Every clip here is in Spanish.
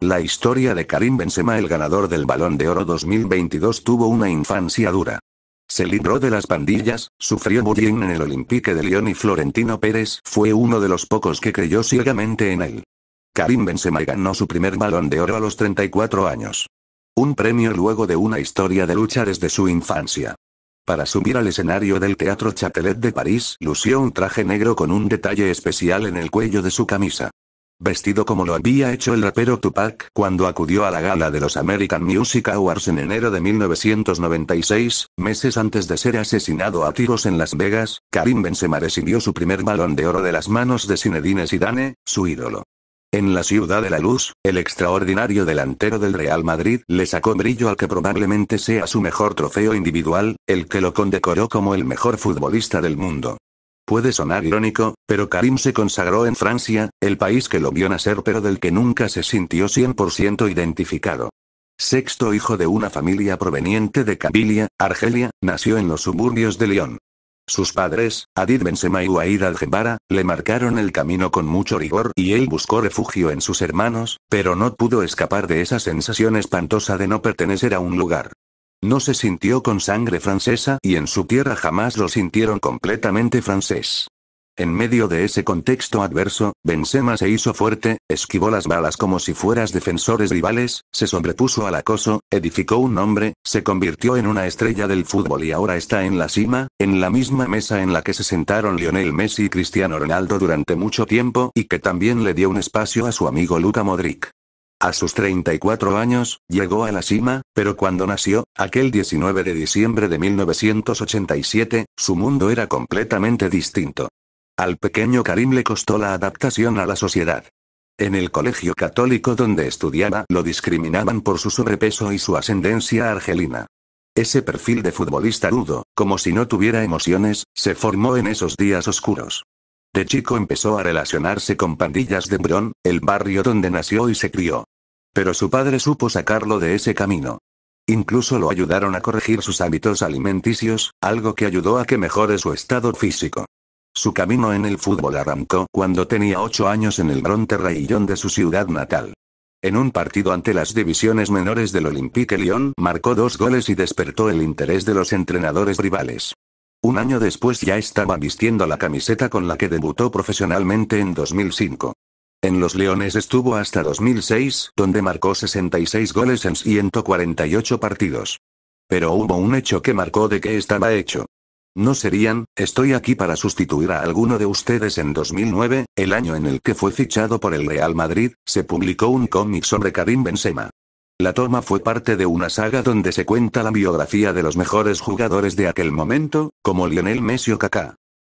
La historia de Karim Benzema el ganador del Balón de Oro 2022 tuvo una infancia dura. Se libró de las pandillas, sufrió bullying en el Olympique de Lyon y Florentino Pérez fue uno de los pocos que creyó ciegamente en él. Karim Benzema ganó su primer balón de oro a los 34 años. Un premio luego de una historia de lucha desde su infancia. Para subir al escenario del Teatro Châtelet de París, lució un traje negro con un detalle especial en el cuello de su camisa. Vestido como lo había hecho el rapero Tupac cuando acudió a la gala de los American Music Awards en enero de 1996, meses antes de ser asesinado a tiros en Las Vegas, Karim Benzema recibió su primer balón de oro de las manos de Zinedine Zidane, su ídolo. En la Ciudad de la Luz, el extraordinario delantero del Real Madrid le sacó brillo al que probablemente sea su mejor trofeo individual, el que lo condecoró como el mejor futbolista del mundo. Puede sonar irónico, pero Karim se consagró en Francia, el país que lo vio nacer pero del que nunca se sintió 100% identificado. Sexto hijo de una familia proveniente de Cabilia, Argelia, nació en los suburbios de Lyon. Sus padres, Adid Benzema y Waid le marcaron el camino con mucho rigor y él buscó refugio en sus hermanos, pero no pudo escapar de esa sensación espantosa de no pertenecer a un lugar. No se sintió con sangre francesa y en su tierra jamás lo sintieron completamente francés. En medio de ese contexto adverso, Benzema se hizo fuerte, esquivó las balas como si fueras defensores rivales, se sobrepuso al acoso, edificó un nombre, se convirtió en una estrella del fútbol y ahora está en la cima, en la misma mesa en la que se sentaron Lionel Messi y Cristiano Ronaldo durante mucho tiempo y que también le dio un espacio a su amigo Luka Modric. A sus 34 años, llegó a la cima, pero cuando nació, aquel 19 de diciembre de 1987, su mundo era completamente distinto. Al pequeño Karim le costó la adaptación a la sociedad. En el colegio católico donde estudiaba lo discriminaban por su sobrepeso y su ascendencia argelina. Ese perfil de futbolista rudo, como si no tuviera emociones, se formó en esos días oscuros. De chico empezó a relacionarse con pandillas de Brón, el barrio donde nació y se crió. Pero su padre supo sacarlo de ese camino. Incluso lo ayudaron a corregir sus hábitos alimenticios, algo que ayudó a que mejore su estado físico. Su camino en el fútbol arrancó cuando tenía 8 años en el Bronte de su ciudad natal. En un partido ante las divisiones menores del Olympique Lyon, marcó dos goles y despertó el interés de los entrenadores rivales. Un año después ya estaba vistiendo la camiseta con la que debutó profesionalmente en 2005. En los Leones estuvo hasta 2006, donde marcó 66 goles en 148 partidos. Pero hubo un hecho que marcó de qué estaba hecho. No serían, estoy aquí para sustituir a alguno de ustedes en 2009, el año en el que fue fichado por el Real Madrid, se publicó un cómic sobre Karim Benzema. La toma fue parte de una saga donde se cuenta la biografía de los mejores jugadores de aquel momento, como Lionel Messi o Kaká.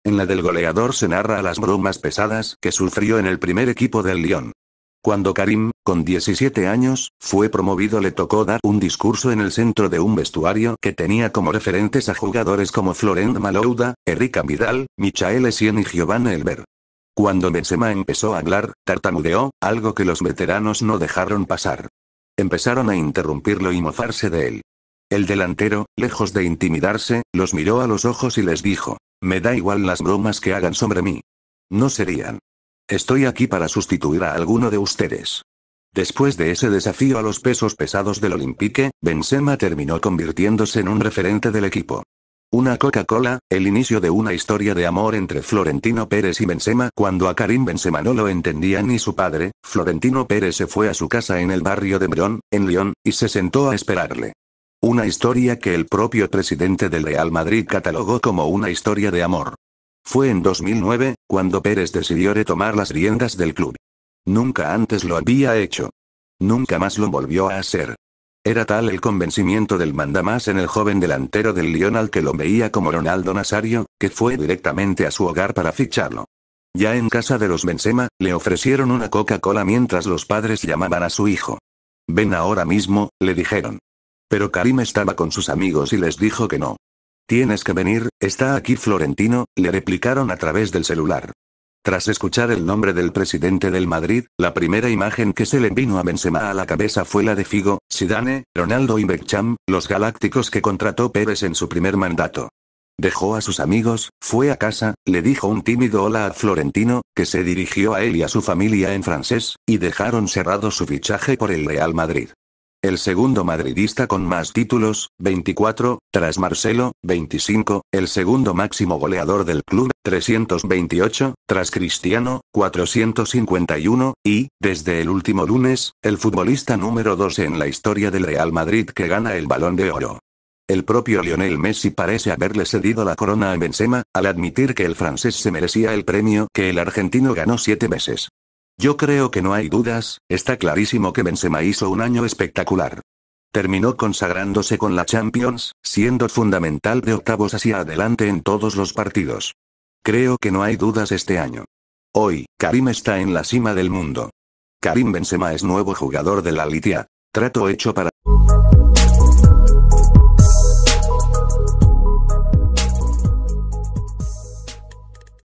En la del goleador se narra las bromas pesadas que sufrió en el primer equipo del Lyon. Cuando Karim, con 17 años, fue promovido le tocó dar un discurso en el centro de un vestuario que tenía como referentes a jugadores como Florent Malouda, Erika Vidal, Michael Essien y Giovanni Elber. Cuando Benzema empezó a hablar, tartamudeó, algo que los veteranos no dejaron pasar. Empezaron a interrumpirlo y mofarse de él. El delantero, lejos de intimidarse, los miró a los ojos y les dijo, me da igual las bromas que hagan sobre mí. No serían. Estoy aquí para sustituir a alguno de ustedes. Después de ese desafío a los pesos pesados del Olympique, Benzema terminó convirtiéndose en un referente del equipo. Una Coca-Cola, el inicio de una historia de amor entre Florentino Pérez y Benzema. Cuando a Karim Benzema no lo entendía ni su padre, Florentino Pérez se fue a su casa en el barrio de Brón, en Lyon, y se sentó a esperarle. Una historia que el propio presidente del Real Madrid catalogó como una historia de amor. Fue en 2009, cuando Pérez decidió retomar las riendas del club. Nunca antes lo había hecho. Nunca más lo volvió a hacer. Era tal el convencimiento del mandamás en el joven delantero del Lyon al que lo veía como Ronaldo Nazario, que fue directamente a su hogar para ficharlo. Ya en casa de los Benzema, le ofrecieron una Coca-Cola mientras los padres llamaban a su hijo. Ven ahora mismo, le dijeron. Pero Karim estaba con sus amigos y les dijo que no. Tienes que venir, está aquí Florentino, le replicaron a través del celular. Tras escuchar el nombre del presidente del Madrid, la primera imagen que se le vino a Benzema a la cabeza fue la de Figo, Sidane, Ronaldo y Beckham, los galácticos que contrató Pérez en su primer mandato. Dejó a sus amigos, fue a casa, le dijo un tímido hola a Florentino, que se dirigió a él y a su familia en francés, y dejaron cerrado su fichaje por el Real Madrid el segundo madridista con más títulos, 24, tras Marcelo, 25, el segundo máximo goleador del club, 328, tras Cristiano, 451, y, desde el último lunes, el futbolista número 12 en la historia del Real Madrid que gana el balón de oro. El propio Lionel Messi parece haberle cedido la corona a Benzema, al admitir que el francés se merecía el premio que el argentino ganó siete meses yo creo que no hay dudas, está clarísimo que Benzema hizo un año espectacular. Terminó consagrándose con la Champions, siendo fundamental de octavos hacia adelante en todos los partidos. Creo que no hay dudas este año. Hoy, Karim está en la cima del mundo. Karim Benzema es nuevo jugador de la Litia. Trato hecho para...